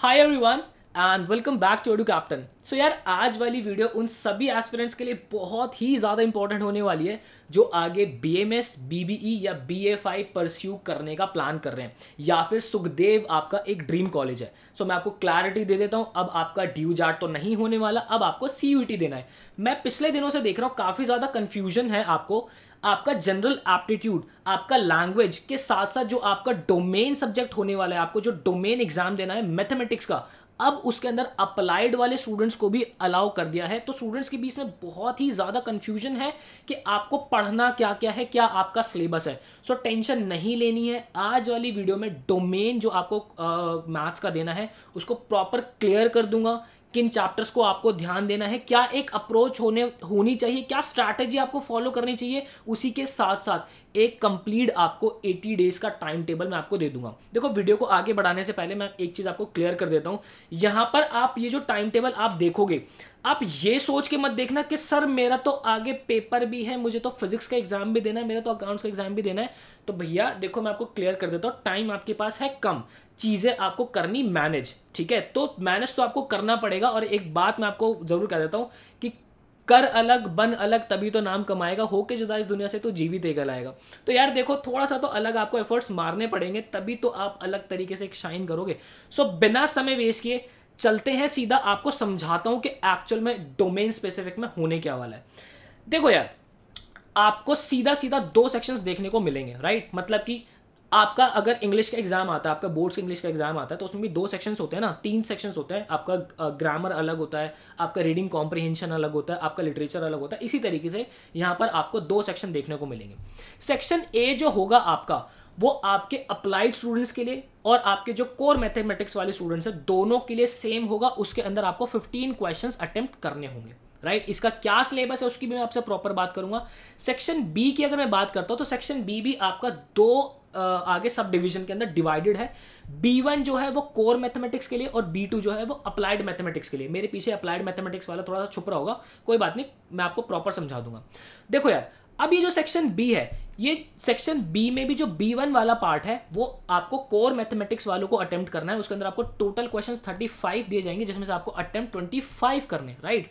High everyone and welcome back to ओडू captain so यार आज वाली वीडियो उन सभी एस्पिरेंट्स के लिए बहुत ही ज़्यादा इंपॉर्टेंट होने वाली है जो आगे B M S B B E या बी एफ आई परस्यू करने का प्लान कर रहे हैं या फिर सुखदेव आपका एक ड्रीम कॉलेज है सो so, मैं आपको क्लैरिटी दे देता हूँ अब आपका ड्यू जाट तो नहीं होने वाला अब आपको सी यू टी देना है मैं पिछले दिनों से देख रहा हूँ काफ़ी ज़्यादा कन्फ्यूजन है आपको आपका जनरल एप्टीट्यूड आपका लैंग्वेज के साथ साथ जो आपका डोमेन सब्जेक्ट होने वाला है आपको जो डोमेन एग्जाम देना है मैथमेटिक्स का अब उसके अंदर अप्लाइड वाले स्टूडेंट्स को भी अलाउ कर दिया है तो स्टूडेंट्स के बीच में बहुत ही ज़्यादा कन्फ्यूजन है कि आपको पढ़ना क्या क्या है क्या आपका सिलेबस है सो so, टेंशन नहीं लेनी है आज वाली वीडियो में डोमेन जो आपको मैथ्स का देना है उसको प्रॉपर क्लियर कर दूंगा किन चैप्टर्स को आपको ध्यान देना है क्या एक अप्रोच होने होनी चाहिए क्या स्ट्रैटेजी आपको फॉलो करनी चाहिए उसी के साथ साथ एक कंप्लीट आपको 80 डेज का टाइम टेबल मैं आपको दे दूंगा देखो वीडियो को आगे बढ़ाने से पहले मैं एक चीज़ आपको क्लियर कर देता हूं यहां पर आप ये जो टाइम टेबल आप देखोगे आप ये सोच के मत देखना कि सर मेरा तो आगे पेपर भी है मुझे तो फिजिक्स का एग्जाम भी देना है मेरा तो अकाउंट्स का एग्जाम भी देना है तो भैया देखो मैं आपको क्लियर कर देता हूँ टाइम आपके पास है कम चीज़ें आपको करनी मैनेज ठीक है तो मैनेज तो आपको करना पड़ेगा और एक बात मैं आपको ज़रूर कह देता हूँ कि कर अलग बन अलग तभी तो नाम कमाएगा होके जुदा इस दुनिया से तो जीवित एक लाएगा तो यार देखो थोड़ा सा तो अलग आपको एफर्ट्स मारने पड़ेंगे तभी तो आप अलग तरीके से शाइन करोगे सो बिना समय वेस्ट किए चलते हैं सीधा आपको समझाता हूं कि एक्चुअल में डोमेन स्पेसिफिक में होने क्या वाला है देखो यार आपको सीधा सीधा दो सेक्शंस देखने को मिलेंगे राइट मतलब कि आपका अगर इंग्लिश का एग्जाम आता है आपका बोर्ड्स का इंग्लिश का एग्जाम आता है तो उसमें भी दो सेक्शंस होते हैं ना तीन सेक्शंस होते हैं आपका ग्रामर अलग होता है आपका रीडिंग कॉम्प्रिहेंशन अलग होता है आपका लिटरेचर अलग होता है इसी तरीके से यहाँ पर आपको दो सेक्शन देखने को मिलेंगे सेक्शन ए जो होगा आपका वो आपके अप्लाइड स्टूडेंट्स के लिए और आपके जो कोर मैथमेटिक्स वाले स्टूडेंट्स हैं दोनों के लिए सेम होगा उसके अंदर आपको 15 क्वेश्चंस अटेम्प्ट करने होंगे राइट right? इसका क्या सिलेबस है उसकी भी मैं आपसे प्रॉपर बात करूंगा सेक्शन बी की अगर मैं बात करता हूँ तो सेक्शन बी भी आपका दो आगे सब डिविजन के अंदर डिवाइडेड है बी वन जो है वो कोर मैथमेटिक्स के लिए और बी टू जो है वो अप्लाइड मैथमेटिक्स के लिए मेरे पीछे अप्लाइड मैथमेटिक्स वाला थोड़ा सा छुप रहा होगा कोई बात नहीं मैं आपको प्रॉपर समझा दूंगा देखो यार अब ये जो सेक्शन बी है ये सेक्शन बी में भी जो बी वन वाला पार्ट है वो आपको कोर मैथमेटिक्स वालों को अटेम्प्ट करना है उसके अंदर आपको टोटल क्वेश्चन थर्टी फाइव दिए जाएंगे जिसमें से आपको अटेम्प्ट ट्वेंटी फाइव करने राइट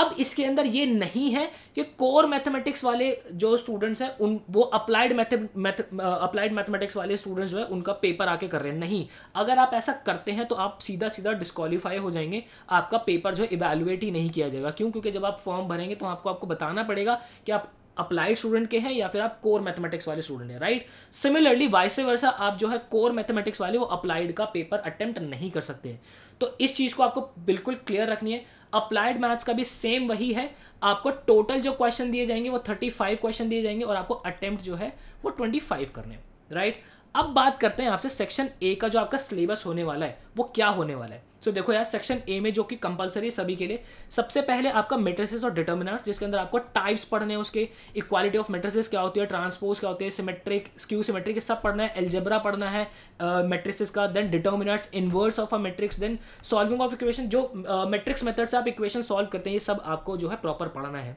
अब इसके अंदर ये नहीं है कि कोर मैथमेटिक्स वाले जो स्टूडेंट्स हैं उन वो अप्लाइड मैथ अप्लाइड मैथमेटिक्स वाले स्टूडेंट्स जो है उनका पेपर आके कर रहे हैं नहीं अगर आप ऐसा करते हैं तो आप सीधा सीधा डिस्कालीफाई हो जाएंगे आपका पेपर जो है इवेलुएट ही नहीं किया जाएगा क्यों क्योंकि जब आप फॉर्म भरेंगे तो आपको आपको बताना पड़ेगा कि आप अप्लाइड स्टूडेंट के हैं या फिर आप कोर मैथमेटिक्स वाले स्टूडेंट हैं राइट सिमिलरली वाइसे वर्षा आप जो है कोर मैथमेटिक्स वाले वो अप्लाइड का पेपर अटेम्प्ट नहीं कर सकते हैं तो इस चीज़ को आपको बिल्कुल क्लियर रखनी है अप्लाइड मैथ्स का भी सेम वही है आपको टोटल जो क्वेश्चन दिए जाएंगे वो थर्टी क्वेश्चन दिए जाएंगे और आपको अटेम्प्ट जो है वो ट्वेंटी करने राइट right? अब बात करते हैं आपसे सेक्शन ए का जो आपका सिलेबस होने वाला है वो क्या होने वाला है सो so, देखो यार सेक्शन ए में जो कि कंपलसरी है सभी के लिए सबसे पहले आपका मेट्रेसेस और डिटर्मिनर्स जिसके अंदर आपको टाइप्स पढ़ने हैं उसके इक्वालिटी ऑफ मेट्रेसेस क्या होती है ट्रांसपोज क्या होते हैं सिमेट्रिक स्क्यू सिमेट्रिक सब पढ़ना है एल्जेब्रा पढ़ना है मेट्रिसिस uh, का then determinants inverse of a matrix then solving of equation जो मेट्रिक्स uh, मेथड से आप इक्वेशन सॉल्व करते हैं ये सब आपको जो है प्रॉपर पढ़ना है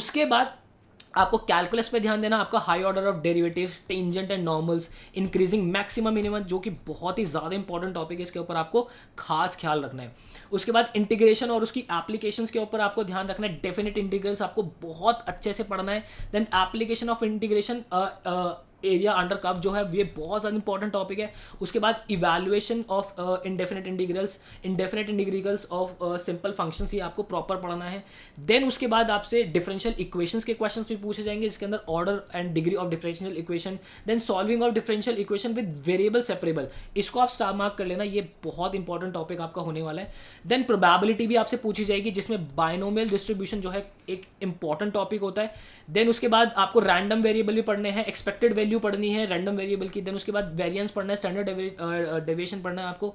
उसके बाद आपको कैलकुलस पे ध्यान देना आपका high order of derivative tangent and normals increasing maximum minimum जो कि बहुत ही ज़्यादा इंपॉर्टेंट टॉपिक है इसके ऊपर आपको खास ख्याल रखना है उसके बाद इंटीग्रेशन और उसकी एप्लीकेशन के ऊपर आपको ध्यान रखना है डेफिनेट इंटीग्रल्स आपको बहुत अच्छे से पढ़ना है then application of integration area under curve जो है ये बहुत ज़्यादा इंपॉर्टेंट टॉपिक है उसके बाद evaluation of indefinite integrals indefinite integrals of simple function ये आपको प्रॉपर पढ़ना है देन उसके बाद आपसे डिफरेंशियल इक्वेशंस के क्वेश्चंस भी पूछे जाएंगे इसके अंदर order and degree of differential equation then solving of differential equation with variable separable इसको आप स्टार मार्क कर लेना ये बहुत इंपॉर्टेंट टॉपिक आपका होने वाला है देन प्रोबेबिलिटी भी आपसे पूछी जाएगी जिसमें बायनोमियल डिस्ट्रीब्यूशन जो है एक इंपॉर्टेंट टॉपिक होता है देन उसके बाद आपको रैंडम वेरिएबल भी पढ़ने हैं एक्सपेक्टेड वैल्यू वैल्यू पढ़नी है रैंडम वेरिएबल की देन उसके बाद वेरियंस पढ़ना है स्टैंडर्ड डेविएशन पढ़ना है आपको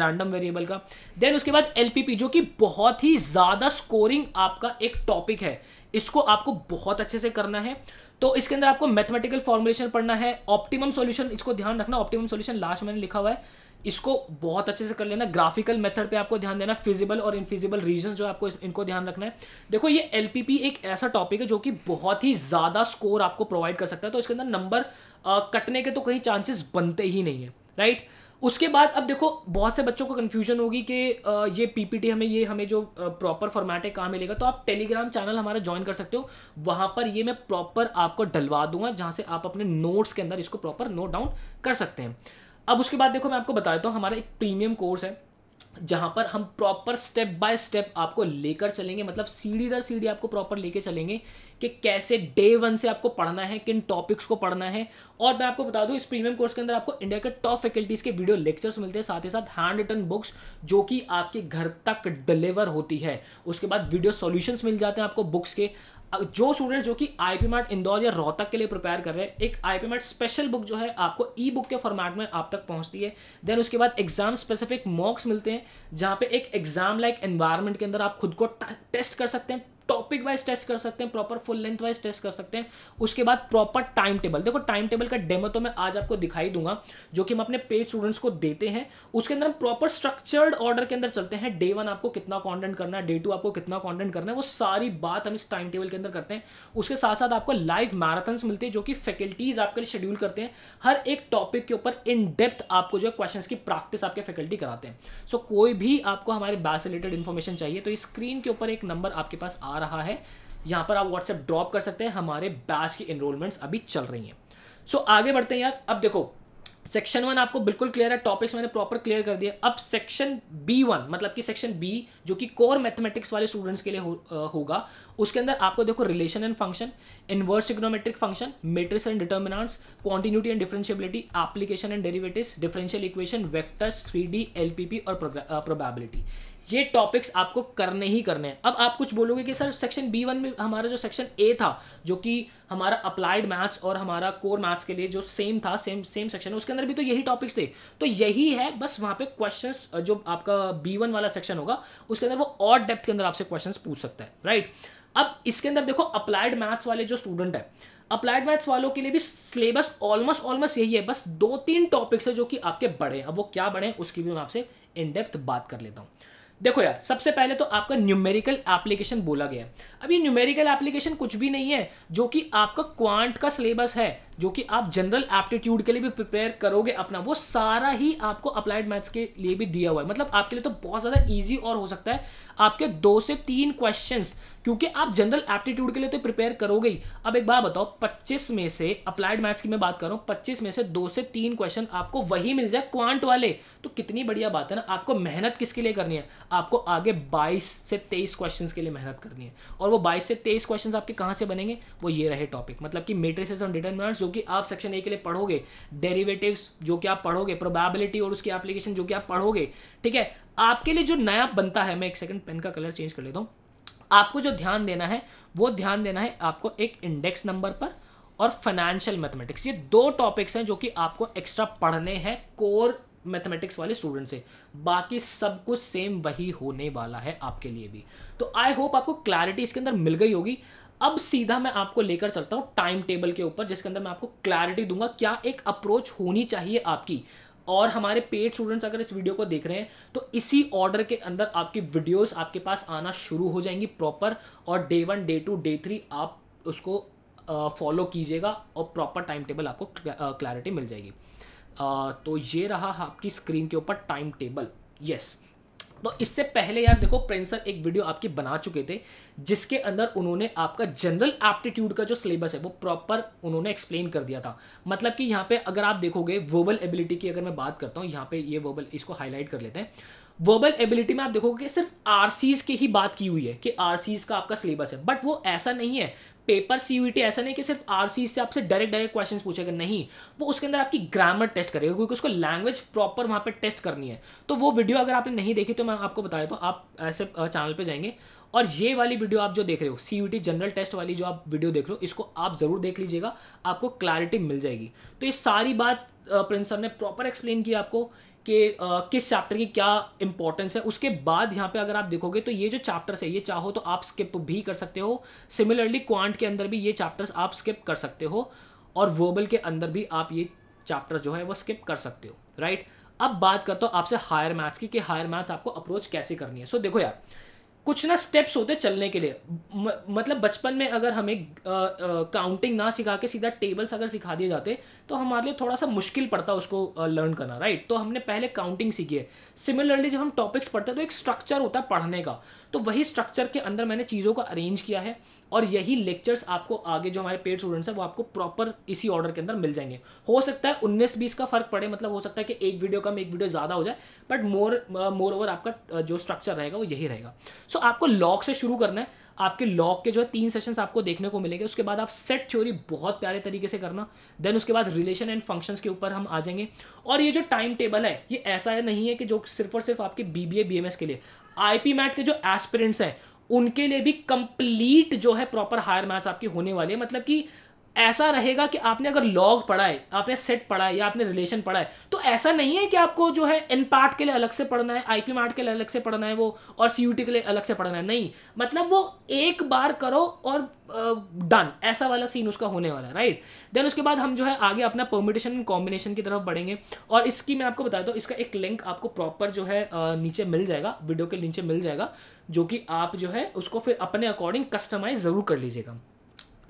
रैंडम वेरिएबल का देन उसके बाद एल जो कि बहुत ही ज़्यादा स्कोरिंग आपका एक टॉपिक है इसको आपको बहुत अच्छे से करना है तो इसके अंदर आपको मैथमेटिकल फॉर्मुलेशन पढ़ना है ऑप्टिमम सॉल्यूशन इसको ध्यान रखना ऑप्टिमम सॉल्यूशन लास्ट मैंने लिखा हुआ है इसको बहुत अच्छे से कर लेना ग्राफिकल मेथड पे आपको ध्यान देना फिजिबल और इनफिजिबल रीजन जो आपको इनको ध्यान रखना है देखो ये एल एक ऐसा टॉपिक है जो कि बहुत ही ज़्यादा स्कोर आपको प्रोवाइड कर सकता है तो इसके अंदर नंबर कटने के तो कहीं चांसेस बनते ही नहीं है राइट उसके बाद अब देखो बहुत से बच्चों को कन्फ्यूजन होगी कि ये पीपीटी हमें ये हमें जो प्रॉपर फॉर्मेट है कहाँ मिलेगा तो आप टेलीग्राम चैनल हमारा ज्वाइन कर सकते हो वहाँ पर ये मैं प्रॉपर आपको डलवा दूंगा जहाँ से आप अपने नोट्स के अंदर इसको प्रॉपर नोट डाउन कर सकते हैं अब उसके बाद देखो मैं आपको बता देता हूँ हमारा एक प्रीमियम कोर्स है जहाँ पर हम प्रॉपर स्टेप बाय स्टेप आपको लेकर चलेंगे मतलब सीढ़ी दर सीढ़ी आपको प्रॉपर लेके चलेंगे कि कैसे डे वन से आपको पढ़ना है किन टॉपिक्स को पढ़ना है और मैं आपको बता दूं इस प्रीमियम कोर्स के अंदर आपको इंडिया के टॉप फैकल्टीज़ के वीडियो लेक्चर्स मिलते हैं साथ ही साथ हैंड रिटन बुक्स जो कि आपके घर तक डिलीवर होती है उसके बाद वीडियो सोल्यूशन मिल जाते हैं आपको बुक्स के जो स्टूडेंट जो कि आई पी मार्ट इंदौर या रोहतक के लिए प्रिपेयर कर रहे हैं एक I P Mart special book जो है आपको ई बुक के फॉर्मेट में आप तक पहुंचती है देन उसके बाद एग्जाम स्पेसिफिक मॉक्स मिलते हैं जहां पे एक एग्जाम लाइक एनवायरमेंट के अंदर आप खुद को टेस्ट कर सकते हैं टॉपिक वाइज टेस्ट कर सकते हैं proper full length wise test कर सकते हैं उसके बाद प्रॉपर टाइम टेबल देखो टाइम टेबल का डेमो तो मैं आज आपको दिखाई दूंगा जो कि हम अपने पेज स्टूडेंट्स को देते हैं उसके अंदर हम प्रॉपर स्ट्रक्चर्ड ऑर्डर के अंदर चलते हैं डे वन आपको कितना कॉन्टेंट करना है डे टू आपको कितना कॉन्टेंट करना है वो सारी बात हम इस टाइम टेबल के अंदर करते हैं उसके साथ साथ आपको लाइव मैराथन्स मिलते हैं जो कि फैकल्टीज़ आपके लिए शेड्यूल करते हैं हर एक टॉपिक के ऊपर इन डेप्थ आपको जो क्वेश्चन की प्रैक्टिस आपके फैकल्टी कराते हैं सो कोई भी आपको हमारे बैस रिलेटेड इन्फॉर्मेशन चाहिए तो स्क्रीन के ऊपर एक नंबर आपके पास आ रहा है यहाँ पर आप व्हाट्सएप ड्रॉप कर सकते हैं हमारे बैच की इनरोलमेंट्स अभी चल रही हैं सो so, आगे बढ़ते हैं यार अब देखो सेक्शन वन आपको बिल्कुल क्लियर है टॉपिक्स मैंने प्रॉपर क्लियर कर दिए अब सेक्शन बी वन मतलब कि सेक्शन बी जो कि कोर मैथमेटिक्स वाले स्टूडेंट्स के लिए होगा हो, उसके अंदर आपको देखो relation and function inverse trigonometric function matrix and determinants continuity and differentiability application and derivatives differential equation vectors three D और प्रोबेबिलिटी ये टॉपिक्स आपको करने ही करने हैं अब आप कुछ बोलोगे कि सर सेक्शन बी वन में हमारा जो सेक्शन ए था जो कि हमारा अप्लाइड मैथ्स और हमारा कोर मैथ्स के लिए जो सेम था सेम सेम सेक्शन है उसके अंदर भी तो यही टॉपिक्स थे तो यही है बस वहाँ पे क्वेश्चन जो आपका बी वन वाला सेक्शन होगा उसके अंदर वो और डेप्थ के अंदर आपसे क्वेश्चन पूछ सकता है राइट अब इसके अंदर देखो अप्लाइड मैथ्स वाले जो स्टूडेंट है अप्लाइड मैथ्स वालों के लिए भी सिलेबस ऑलमोस्ट ऑलमोस्ट यही है बस दो तीन टॉपिक्स है जो कि आपके बड़े हैं अब वो क्या बड़े हैं उसकी भी मैं आपसे इन डेप्थ बात कर लेता हूँ देखो यार सबसे पहले तो आपका न्यूमेरिकल एप्लीकेशन बोला गया अब ये न्यूमेरिकल एप्लीकेशन कुछ भी नहीं है जो कि आपका क्वांट का सिलेबस है जो कि आप जनरल एप्टीट्यूड के लिए भी प्रिपेयर करोगे अपना वो सारा ही आपको अप्लाइड मैथ्स के लिए भी दिया हुआ है मतलब आपके लिए तो बहुत ज़्यादा ईजी और हो सकता है आपके दो से तीन क्वेश्चन क्योंकि आप जनरल एप्टीट्यूड के लिए तो प्रिपेयर करोगे ही अब एक बार बताओ 25 में से अप्लाइड मैथ्स की मैं बात कर रहा हूँ 25 में से दो से तीन क्वेश्चन आपको वही मिल जाए क्वांट वाले तो कितनी बढ़िया बात है ना आपको मेहनत किसके लिए करनी है आपको आगे बाईस से तेईस क्वेश्चन के लिए मेहनत करनी है और वो बाईस से तेईस क्वेश्चन आपके कहाँ से बनेंगे वो ये रहे टॉपिक मतलब कि मेट्रिसेस और डिटर्मिनेंट्स जो कि आप सेक्शन ए के लिए पढ़ोगे डेरिवेटिव्स जो कि आप पढ़ोगे प्रोबेबिलिटी और उसकी एप्लीकेशन जो कि आप पढ़ोगे ठीक है आपके लिए जो नया बनता है मैं एक सेकंड पेन का कलर चेंज कर लेता हूँ आपको जो ध्यान देना है वो ध्यान देना है आपको एक इंडेक्स नंबर पर और फाइनेंशियल मैथमेटिक्स ये दो टॉपिक्स हैं जो कि आपको एक्स्ट्रा पढ़ने हैं कोर मैथमेटिक्स वाले स्टूडेंट से बाकी सब कुछ सेम वही होने वाला है आपके लिए भी तो आई होप आपको क्लैरिटी इसके अंदर मिल गई होगी अब सीधा मैं आपको लेकर चलता हूँ टाइम टेबल के ऊपर जिसके अंदर मैं आपको क्लैरिटी दूंगा क्या एक अप्रोच होनी चाहिए आपकी और हमारे पेड स्टूडेंट्स अगर इस वीडियो को देख रहे हैं तो इसी ऑर्डर के अंदर आपकी वीडियोस आपके पास आना शुरू हो जाएंगी प्रॉपर और day one day two day three आप उसको फॉलो कीजिएगा और प्रॉपर टाइम टेबल आपको क्लैरिटी मिल जाएगी तो ये रहा आपकी स्क्रीन के ऊपर टाइम टेबल यस तो इससे पहले यार देखो प्रिंसर एक वीडियो आपकी बना चुके थे जिसके अंदर उन्होंने आपका जनरल एप्टीट्यूड का जो सिलेबस है वो प्रॉपर उन्होंने एक्सप्लेन कर दिया था मतलब कि यहाँ पे अगर आप देखोगे वर्बल एबिलिटी की अगर मैं बात करता हूँ यहाँ पे ये वर्बल इसको हाईलाइट कर लेते हैं वर्बल एबिलिटी में आप देखोगे सिर्फ आर की ही बात की हुई है कि आर का आपका सिलेबस है बट वो ऐसा नहीं है पेपर सीवीटी e ऐसा नहीं कि सिर्फ आरसी से आपसे डायरेक्ट डायरेक्ट क्वेश्चन पूछेगा नहीं वो उसके अंदर आपकी ग्रामर टेस्ट करेगा क्योंकि उसको लैंग्वेज प्रॉपर वहां पर टेस्ट करनी है तो वो वीडियो अगर आपने नहीं देखी तो मैं आपको बता देता हूँ आप ऐसे चैनल पर जाएंगे और ये वाली वीडियो आप जो देख रहे हो सी जनरल टेस्ट वाली जो आप वीडियो देख रहे हो इसको आप ज़रूर देख लीजिएगा आपको क्लैरिटी मिल जाएगी तो ये सारी बात प्रिंसर ने प्रॉपर एक्सप्लेन किया आपको कि किस चैप्टर की क्या इंपॉर्टेंस है उसके बाद यहाँ पे अगर आप देखोगे तो ये जो चैप्टर्स है ये चाहो तो आप स्किप भी कर सकते हो सिमिलरली क्वांट के अंदर भी ये चैप्टर्स आप स्किप कर सकते हो और वोबल के अंदर भी आप ये चैप्टर जो है वो स्किप कर सकते हो राइट अब बात करता हूँ आपसे हायर मैथ्स की कि हायर मैथ्स आपको अप्रोच कैसे करनी है सो so, देखो यार कुछ ना स्टेप्स होते चलने के लिए म, मतलब बचपन में अगर हमें काउंटिंग ना सिखा के सीधा टेबल्स अगर सिखा दिए जाते तो हमारे लिए थोड़ा सा मुश्किल पड़ता उसको लर्न करना राइट तो हमने पहले काउंटिंग सीखी है सिमिलरली जब हम टॉपिक्स पढ़ते हैं तो एक स्ट्रक्चर होता है पढ़ने का तो वही स्ट्रक्चर के अंदर मैंने चीज़ों को अरेंज किया है और यही लेक्चर्स आपको आगे जो हमारे पेड स्टूडेंट्स हैं वो आपको प्रॉपर इसी ऑर्डर के अंदर मिल जाएंगे हो सकता है उन्नीस बीस का फर्क पड़े मतलब हो सकता है कि एक वीडियो कम एक वीडियो ज़्यादा हो जाए बट मोर मोर ओवर आपका uh, जो स्ट्रक्चर रहेगा वो यही रहेगा सो so, आपको लॉग से शुरू करना है आपके लॉक के जो है तीन सेशंस आपको देखने को मिलेंगे उसके बाद आप सेट थ्योरी बहुत प्यारे तरीके से करना देन उसके बाद रिलेशन एंड फंक्शंस के ऊपर हम आ जाएंगे और ये जो टाइम टेबल है ये ऐसा है नहीं है कि जो सिर्फ और सिर्फ आपके बी बी के लिए आई मैट के जो एस्पिरेंट्स हैं उनके लिए भी कंप्लीट जो है प्रॉपर हायर मैथ्स आपकी होने वाली है मतलब कि ऐसा रहेगा कि आपने अगर लॉग पढ़ा है आपने सेट पढ़ा है या आपने रिलेशन पढ़ा है तो ऐसा नहीं है कि आपको जो है एन पार्ट के लिए अलग से पढ़ना है आईपी मार्ट के लिए अलग से पढ़ना है वो और सी के लिए अलग से पढ़ना है नहीं मतलब वो एक बार करो और डन uh, ऐसा वाला सीन उसका होने वाला है राइट देन उसके बाद हम जो है आगे अपना परमिटेशन कॉम्बिनेशन की तरफ बढ़ेंगे और इसकी मैं आपको बता दूँ इसका एक लिंक आपको प्रॉपर जो है नीचे मिल जाएगा वीडियो के नीचे मिल जाएगा जो कि आप जो है उसको फिर अपने अकॉर्डिंग कस्टमाइज ज़रूर कर लीजिएगा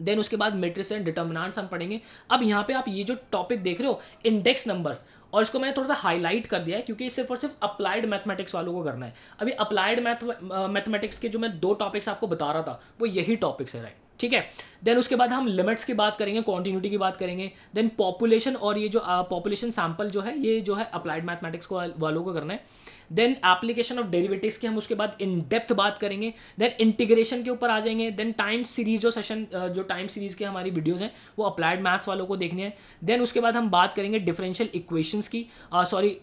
देन उसके बाद मेट्रिक्स एंड डिटर्मिनाट्स हम पढ़ेंगे अब यहाँ पे आप ये जो टॉपिक देख रहे हो इंडेक्स नंबर्स और इसको मैंने थोड़ा सा हाईलाइट कर दिया है क्योंकि सिर्फ और सिर्फ अप्लाइड मैथमेटिक्स वालों को करना है अभी अप्लाइड मैथ मैथमेटिक्स के जो मैं दो टॉपिक्स आपको बता रहा था वो यही टॉपिक्स है राइट ठीक है देन उसके बाद हम लिमिट्स की बात करेंगे कॉन्टिन्यूटी की बात करेंगे देन पॉपुलेशन और ये जो पॉपुलेशन uh, सैम्पल जो है ये जो है अप्लाइड मैथमेटिक्स को वालों को करना है देन एप्लीकेशन ऑफ डेरिवेटिव्स की हम उसके बाद इन डेप्थ बात करेंगे देन इंटीग्रेशन के ऊपर आ जाएंगे देन टाइम सीरीज जो सेशन जो टाइम सीरीज के हमारी वीडियोज़ हैं वो अप्लाइड मैथ्स वालों को देखने हैं देन उसके बाद हम बात करेंगे डिफरेंशियल इक्वेशंस की सॉरी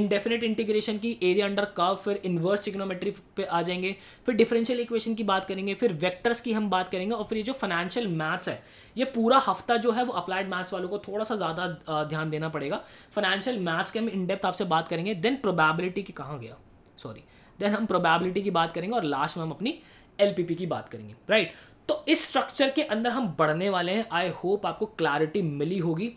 इनडेफिनेट इंटीग्रेशन की एरिया अंडर कर्व फिर इन्वर्स इकोनोमेट्री पे आ जाएंगे फिर डिफरेंशियल इक्वेशन की बात करेंगे फिर वेक्टर्स की हम बात करेंगे और फिर ये जो फाइनेंशियल मैथ्स है ये पूरा हफ्ता जो है वो अप्लाइड मैथ्स वालों को थोड़ा सा ज़्यादा ध्यान देना पड़ेगा फाइनेंशियल मैथ्स के हम इनडेप्थ आपसे बात करेंगे देन प्रोबेबिलिटी की कहाँ कहाँ गया सॉरी देन हम प्रोबेबिलिटी की बात करेंगे और लास्ट में हम अपनी एल की बात करेंगे राइट right? तो इस स्ट्रक्चर के अंदर हम बढ़ने वाले हैं आई होप आपको क्लैरिटी मिली होगी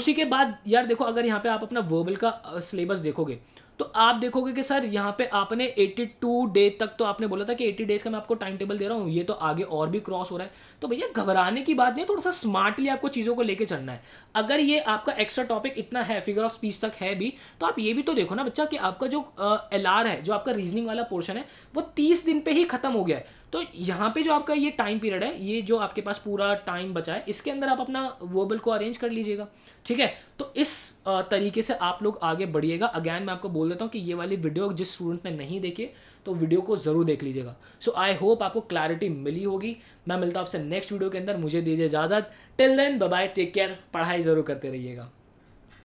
उसी के बाद यार देखो अगर यहाँ पे आप अपना वर्बल का सिलेबस uh, देखोगे तो आप देखोगे कि सर यहाँ पे आपने 82 डे तक तो आपने बोला था कि 80 डेज का मैं आपको टाइम टेबल दे रहा हूँ ये तो आगे और भी क्रॉस हो रहा है तो भैया घबराने की बात नहीं थोड़ा सा स्मार्टली आपको चीज़ों को लेके चलना है अगर ये आपका एक्स्ट्रा टॉपिक इतना है फिगर ऑफ स्पीच तक है भी तो आप ये भी तो देखो ना बच्चा कि आपका जो एल uh, है जो आपका रीजनिंग वाला पोर्शन है वो तीस दिन पर ही खत्म हो गया है तो यहाँ पे जो आपका ये टाइम पीरियड है ये जो आपके पास पूरा टाइम बचा है इसके अंदर आप अपना वोबल को अरेंज कर लीजिएगा ठीक है तो इस तरीके से आप लोग आगे बढ़िएगा अगैन मैं आपको बोल देता हूँ कि ये वाली वीडियो जिस स्टूडेंट ने नहीं देखी तो वीडियो को ज़रूर देख लीजिएगा सो आई होप आपको क्लैरिटी मिली होगी मैं मिलता हूँ आपसे नेक्स्ट वीडियो के अंदर मुझे दीजिए इजाज़त till then bye take care पढ़ाई ज़रूर करते रहिएगा